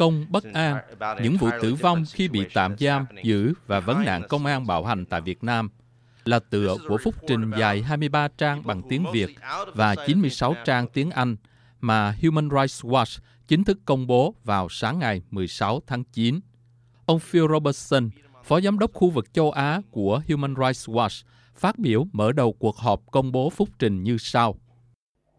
công bất an, những vụ tử vong khi bị tạm giam, giữ và vấn nạn công an bạo hành tại Việt Nam là tựa của phúc trình dài 23 trang bằng tiếng Việt và 96 trang tiếng Anh mà Human Rights Watch chính thức công bố vào sáng ngày 16 tháng 9. Ông Phil Robertson, Phó Giám đốc khu vực châu Á của Human Rights Watch, phát biểu mở đầu cuộc họp công bố phúc trình như sau –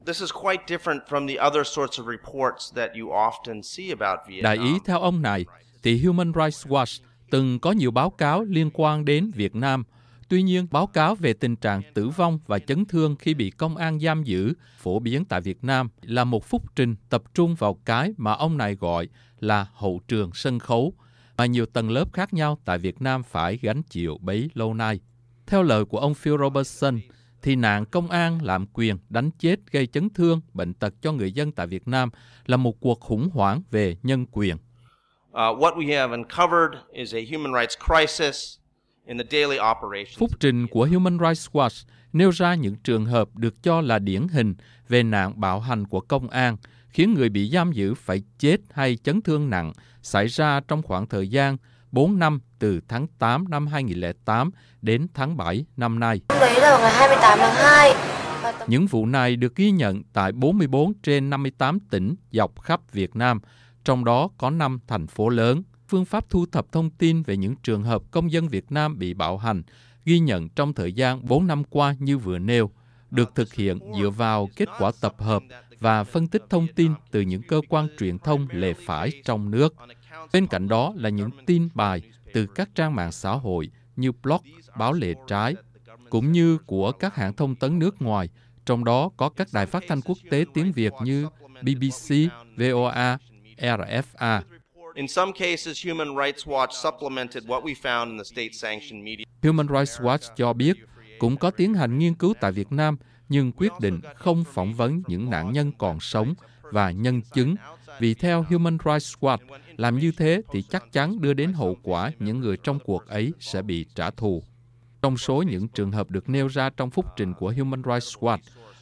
This is quite different from the other sorts of reports that you often see about Vietnam. Đại ý theo ông này, thì Human Rights Watch từng có nhiều báo cáo liên quan đến Việt Nam. Tuy nhiên, báo cáo về tình trạng tử vong và chấn thương khi bị công an giam giữ phổ biến tại Việt Nam là một phúc trình tập trung vào cái mà ông này gọi là hậu trường sân khấu, mà nhiều tầng lớp khác nhau tại Việt Nam phải gánh chịu bấy lâu nay. Theo lời của ông Phil Robertson, thì nạn công an lạm quyền đánh chết gây chấn thương, bệnh tật cho người dân tại Việt Nam là một cuộc khủng hoảng về nhân quyền. Uh, Phúc trình của Human Rights Watch nêu ra những trường hợp được cho là điển hình về nạn bạo hành của công an, khiến người bị giam giữ phải chết hay chấn thương nặng xảy ra trong khoảng thời gian 4 năm từ tháng 8 năm 2008 đến tháng 7 năm nay. Đấy là ngày 28 tháng 2. Những vụ này được ghi nhận tại 44 trên 58 tỉnh dọc khắp Việt Nam, trong đó có 5 thành phố lớn. Phương pháp thu thập thông tin về những trường hợp công dân Việt Nam bị bạo hành ghi nhận trong thời gian 4 năm qua như vừa nêu, được thực hiện dựa vào kết quả tập hợp và phân tích thông tin từ những cơ quan truyền thông lệ phải trong nước. Bên cạnh đó là những tin bài từ các trang mạng xã hội như blog, báo lệ trái, cũng như của các hãng thông tấn nước ngoài, trong đó có các đài phát thanh quốc tế tiếng Việt như BBC, VOA, RFA. In some cases, Human Rights Watch supplemented what we found in the state-sanctioned media. Human Rights Watch cho biết cũng có tiến hành nghiên cứu tại Việt Nam nhưng quyết định không phỏng vấn những nạn nhân còn sống và nhân chứng. Vì theo Human Rights Watch, làm như thế thì chắc chắn đưa đến hậu quả những người trong cuộc ấy sẽ bị trả thù. Trong số những trường hợp được nêu ra trong phúc trình của Human Rights Watch,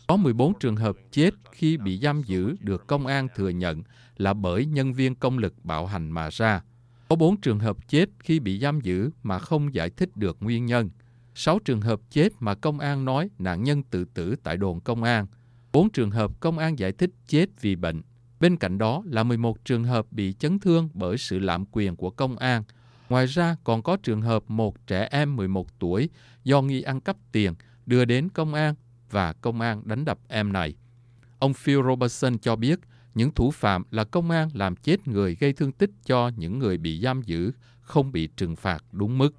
có 14 trường hợp chết khi bị giam giữ được công an thừa nhận là bởi nhân viên công lực bạo hành mà ra. Có 4 trường hợp chết khi bị giam giữ mà không giải thích được nguyên nhân. 6 trường hợp chết mà công an nói nạn nhân tự tử tại đồn công an – 4 trường hợp công an giải thích chết vì bệnh. Bên cạnh đó là 11 trường hợp bị chấn thương bởi sự lạm quyền của công an. Ngoài ra còn có trường hợp một trẻ em 11 tuổi do nghi ăn cắp tiền đưa đến công an và công an đánh đập em này. Ông Phil Robertson cho biết những thủ phạm là công an làm chết người gây thương tích cho những người bị giam giữ không bị trừng phạt đúng mức.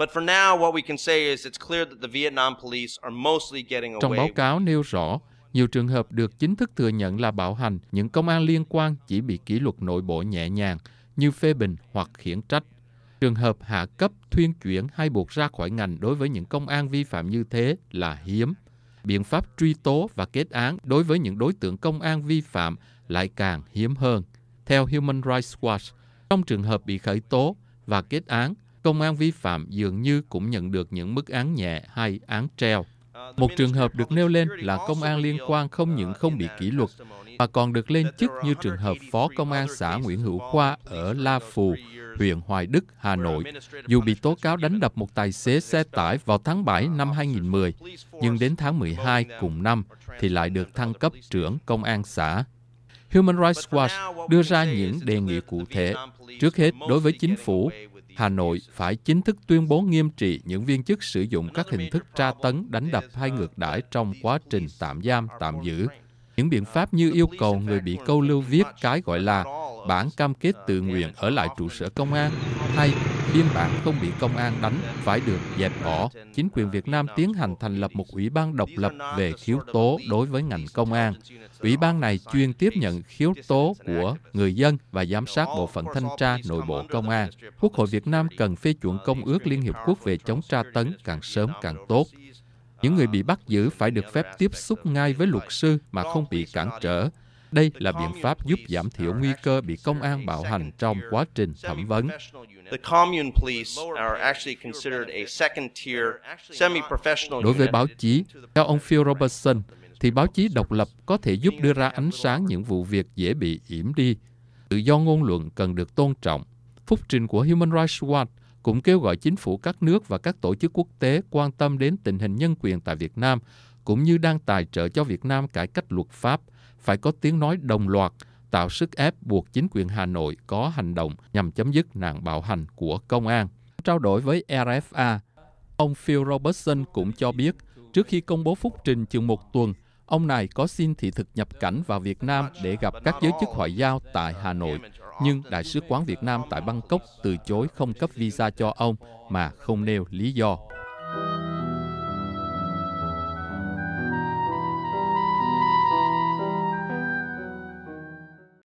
But for now, what we can say is it's clear that the Vietnam police are mostly getting away. Trong báo cáo nêu rõ, nhiều trường hợp được chính thức thừa nhận là bạo hành, những công an liên quan chỉ bị kỷ luật nội bộ nhẹ nhàng như phê bình hoặc khiển trách. Trường hợp hạ cấp, thuyên chuyển hay buộc ra khỏi ngành đối với những công an vi phạm như thế là hiếm. Biện pháp truy tố và kết án đối với những đối tượng công an vi phạm lại càng hiếm hơn. Theo Human Rights Watch, trong trường hợp bị khởi tố và kết án, công an vi phạm dường như cũng nhận được những mức án nhẹ hay án treo. Một trường hợp được nêu lên là công an liên quan không những không bị kỷ luật mà còn được lên chức như trường hợp phó công an xã Nguyễn Hữu Khoa ở La Phù, huyện Hoài Đức, Hà Nội, dù bị tố cáo đánh đập một tài xế xe tải vào tháng 7 năm 2010, nhưng đến tháng 12 cùng năm thì lại được thăng cấp trưởng công an xã. Human Rights Watch đưa ra những đề nghị cụ thể, trước hết đối với chính phủ Hà Nội phải chính thức tuyên bố nghiêm trị những viên chức sử dụng các hình thức tra tấn, đánh đập hay ngược đãi trong quá trình tạm giam, tạm giữ. Những biện pháp như yêu cầu người bị câu lưu viết cái gọi là bản cam kết tự nguyện ở lại trụ sở công an hay biên bản không bị công an đánh phải được dẹp bỏ. Chính quyền Việt Nam tiến hành thành lập một ủy ban độc lập về khiếu tố đối với ngành công an. Ủy ban này chuyên tiếp nhận khiếu tố của người dân và giám sát bộ phận thanh tra nội bộ công an. Quốc hội Việt Nam cần phê chuẩn Công ước Liên Hiệp Quốc về chống tra tấn càng sớm càng tốt. Những người bị bắt giữ phải được phép tiếp xúc ngay với luật sư mà không bị cản trở. Đây là biện pháp giúp giảm thiểu nguy cơ bị công an bạo hành trong quá trình thẩm vấn. Đối với báo chí, theo ông Phil Robertson, thì báo chí độc lập có thể giúp đưa ra ánh sáng những vụ việc dễ bị yểm đi. Tự do ngôn luận cần được tôn trọng. Phúc trình của Human Rights Watch cũng kêu gọi chính phủ các nước và các tổ chức quốc tế quan tâm đến tình hình nhân quyền tại Việt Nam cũng như đang tài trợ cho Việt Nam cải cách luật pháp, phải có tiếng nói đồng loạt, tạo sức ép buộc chính quyền Hà Nội có hành động nhằm chấm dứt nạn bạo hành của công an. Trao đổi với RFA, ông Phil Robertson cũng cho biết, trước khi công bố phúc trình chừng một tuần, ông này có xin thị thực nhập cảnh vào Việt Nam để gặp các giới chức ngoại giao tại Hà Nội, nhưng Đại sứ quán Việt Nam tại Bangkok từ chối không cấp visa cho ông mà không nêu lý do.